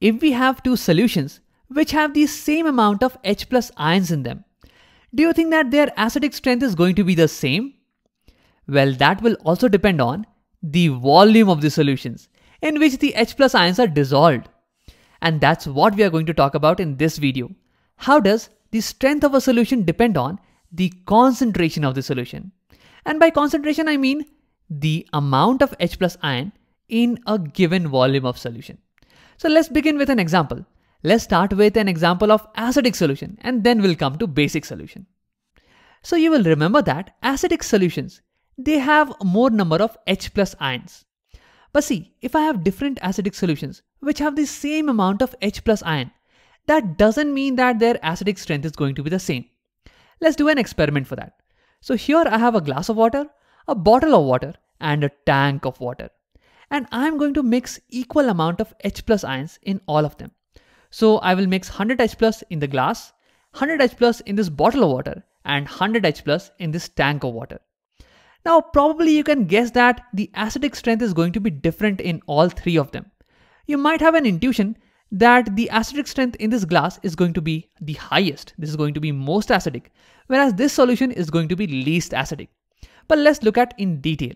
If we have two solutions which have the same amount of H plus ions in them, do you think that their acidic strength is going to be the same? Well, that will also depend on the volume of the solutions in which the H plus ions are dissolved. And that's what we are going to talk about in this video. How does the strength of a solution depend on the concentration of the solution? And by concentration, I mean the amount of H plus ion in a given volume of solution. So let's begin with an example. Let's start with an example of acidic solution and then we'll come to basic solution. So you will remember that acidic solutions, they have more number of H plus ions. But see, if I have different acidic solutions which have the same amount of H plus ion, that doesn't mean that their acidic strength is going to be the same. Let's do an experiment for that. So here I have a glass of water, a bottle of water, and a tank of water and I'm going to mix equal amount of H plus ions in all of them. So I will mix 100 H plus in the glass, 100 H plus in this bottle of water and 100 H plus in this tank of water. Now probably you can guess that the acidic strength is going to be different in all three of them. You might have an intuition that the acidic strength in this glass is going to be the highest. This is going to be most acidic, whereas this solution is going to be least acidic. But let's look at in detail.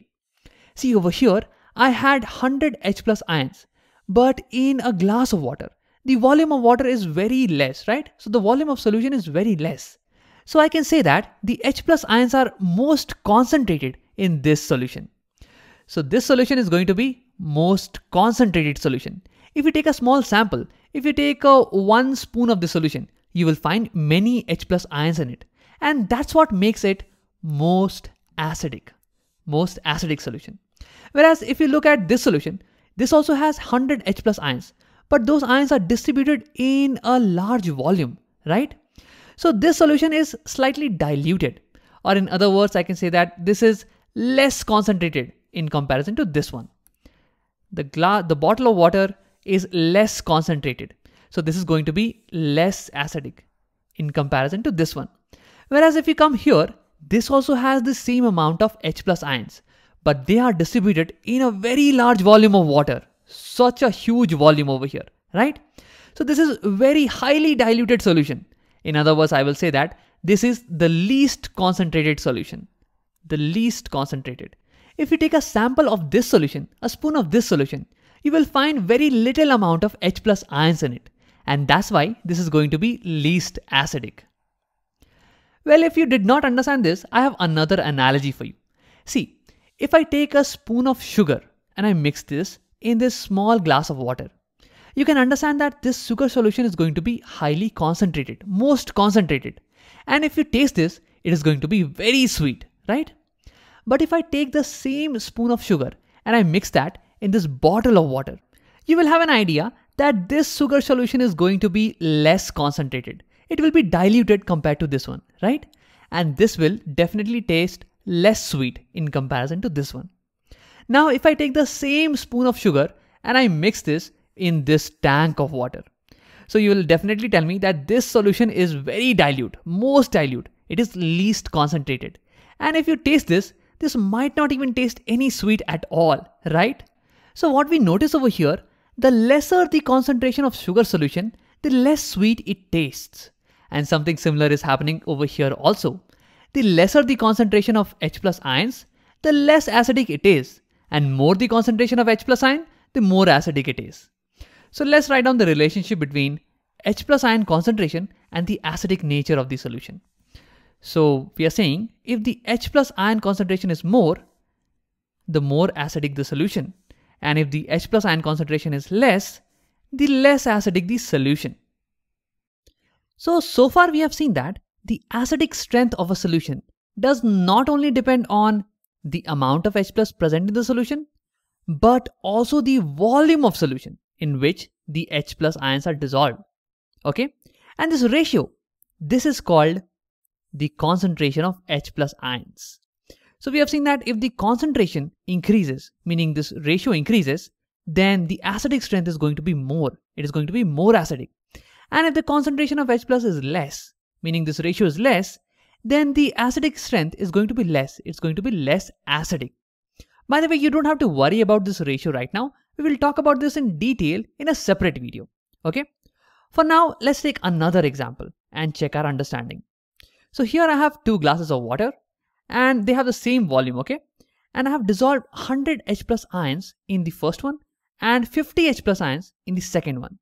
See over here, I had 100 H plus ions, but in a glass of water, the volume of water is very less, right? So the volume of solution is very less. So I can say that the H plus ions are most concentrated in this solution. So this solution is going to be most concentrated solution. If you take a small sample, if you take a uh, one spoon of the solution, you will find many H plus ions in it. And that's what makes it most acidic, most acidic solution. Whereas if you look at this solution, this also has 100 H plus ions, but those ions are distributed in a large volume, right? So this solution is slightly diluted, or in other words, I can say that this is less concentrated in comparison to this one. The, glass, the bottle of water is less concentrated. So this is going to be less acidic in comparison to this one. Whereas if you come here, this also has the same amount of H plus ions, but they are distributed in a very large volume of water. Such a huge volume over here, right? So this is very highly diluted solution. In other words, I will say that this is the least concentrated solution. The least concentrated. If you take a sample of this solution, a spoon of this solution, you will find very little amount of H plus ions in it. And that's why this is going to be least acidic. Well, if you did not understand this, I have another analogy for you. See, if I take a spoon of sugar and I mix this in this small glass of water, you can understand that this sugar solution is going to be highly concentrated, most concentrated. And if you taste this, it is going to be very sweet, right? But if I take the same spoon of sugar and I mix that in this bottle of water, you will have an idea that this sugar solution is going to be less concentrated. It will be diluted compared to this one, right? And this will definitely taste less sweet in comparison to this one. Now, if I take the same spoon of sugar and I mix this in this tank of water, so you will definitely tell me that this solution is very dilute, most dilute. It is least concentrated. And if you taste this, this might not even taste any sweet at all, right? So what we notice over here, the lesser the concentration of sugar solution, the less sweet it tastes. And something similar is happening over here also the lesser the concentration of H plus ions, the less acidic it is. And more the concentration of H plus ion, the more acidic it is. So let's write down the relationship between H plus ion concentration and the acidic nature of the solution. So we are saying if the H plus ion concentration is more, the more acidic the solution. And if the H plus ion concentration is less, the less acidic the solution. So, so far we have seen that the acidic strength of a solution does not only depend on the amount of H plus present in the solution, but also the volume of solution in which the H plus ions are dissolved. Okay, and this ratio, this is called the concentration of H plus ions. So we have seen that if the concentration increases, meaning this ratio increases, then the acidic strength is going to be more. It is going to be more acidic. And if the concentration of H plus is less, meaning this ratio is less, then the acidic strength is going to be less. It's going to be less acidic. By the way, you don't have to worry about this ratio right now. We will talk about this in detail in a separate video. Okay. For now, let's take another example and check our understanding. So here I have two glasses of water and they have the same volume. Okay. And I have dissolved 100 H plus ions in the first one and 50 H plus ions in the second one.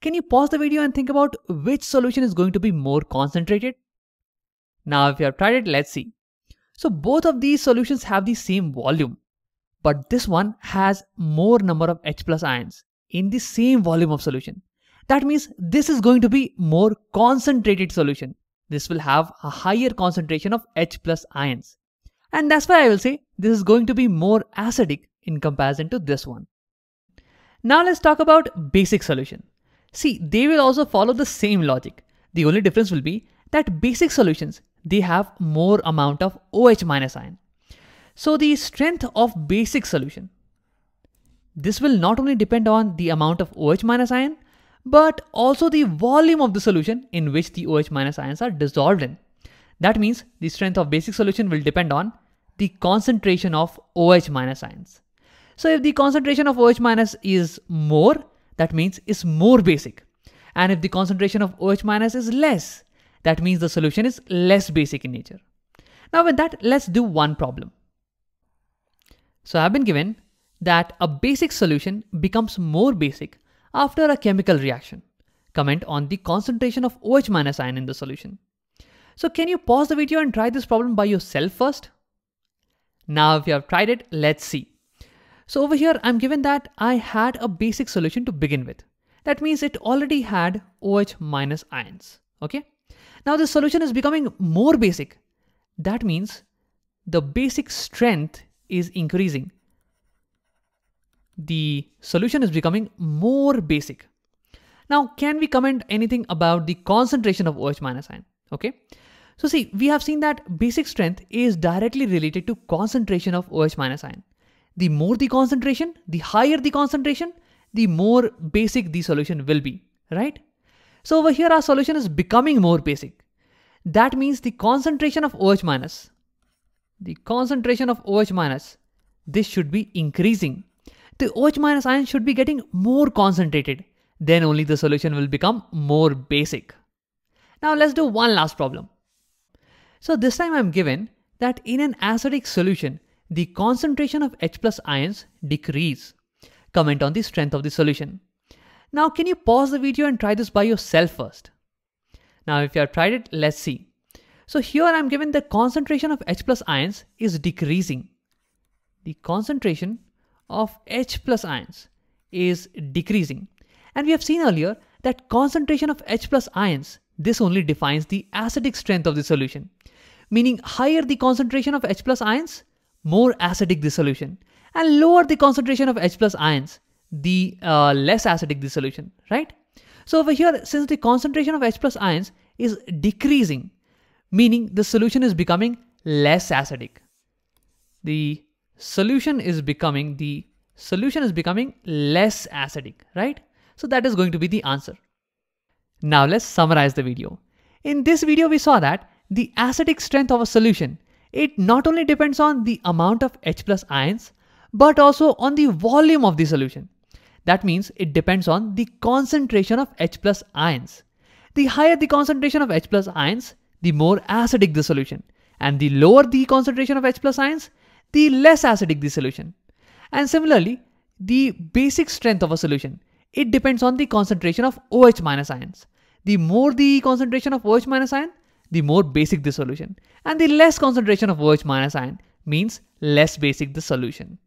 Can you pause the video and think about which solution is going to be more concentrated? Now if you have tried it, let's see. So both of these solutions have the same volume, but this one has more number of H plus ions in the same volume of solution. That means this is going to be more concentrated solution. This will have a higher concentration of H plus ions. And that's why I will say this is going to be more acidic in comparison to this one. Now let's talk about basic solution. See, they will also follow the same logic. The only difference will be that basic solutions, they have more amount of OH minus ion. So the strength of basic solution, this will not only depend on the amount of OH minus ion, but also the volume of the solution in which the OH minus ions are dissolved in. That means the strength of basic solution will depend on the concentration of OH minus ions. So if the concentration of OH minus is more, that means is more basic. And if the concentration of OH minus is less, that means the solution is less basic in nature. Now with that, let's do one problem. So I've been given that a basic solution becomes more basic after a chemical reaction. Comment on the concentration of OH minus ion in the solution. So can you pause the video and try this problem by yourself first? Now if you have tried it, let's see. So over here, I'm given that I had a basic solution to begin with. That means it already had OH minus ions, okay? Now the solution is becoming more basic. That means the basic strength is increasing. The solution is becoming more basic. Now, can we comment anything about the concentration of OH minus ion? Okay. So see, we have seen that basic strength is directly related to concentration of OH minus ion the more the concentration, the higher the concentration, the more basic the solution will be, right? So over here our solution is becoming more basic. That means the concentration of OH minus, the concentration of OH minus, this should be increasing. The OH minus ion should be getting more concentrated. Then only the solution will become more basic. Now let's do one last problem. So this time I'm given that in an acidic solution, the concentration of H plus ions decrease. Comment on the strength of the solution. Now can you pause the video and try this by yourself first? Now if you have tried it, let's see. So here I'm given the concentration of H plus ions is decreasing. The concentration of H plus ions is decreasing. And we have seen earlier that concentration of H plus ions, this only defines the acidic strength of the solution. Meaning higher the concentration of H plus ions, more acidic the solution and lower the concentration of H plus ions, the uh, less acidic the solution, right? So over here, since the concentration of H plus ions is decreasing, meaning the solution is becoming less acidic. The solution is becoming the solution is becoming less acidic, right? So that is going to be the answer. Now let's summarize the video. In this video, we saw that the acidic strength of a solution it not only depends on the amount of H plus ions, but also on the volume of the solution. That means it depends on the concentration of H plus ions. The higher the concentration of H plus ions, the more acidic the solution. And the lower the concentration of H plus ions, the less acidic the solution. And similarly, the basic strength of a solution, it depends on the concentration of OH minus ions. The more the concentration of OH minus ion, the more basic the solution. And the less concentration of OH minus ion means less basic the solution.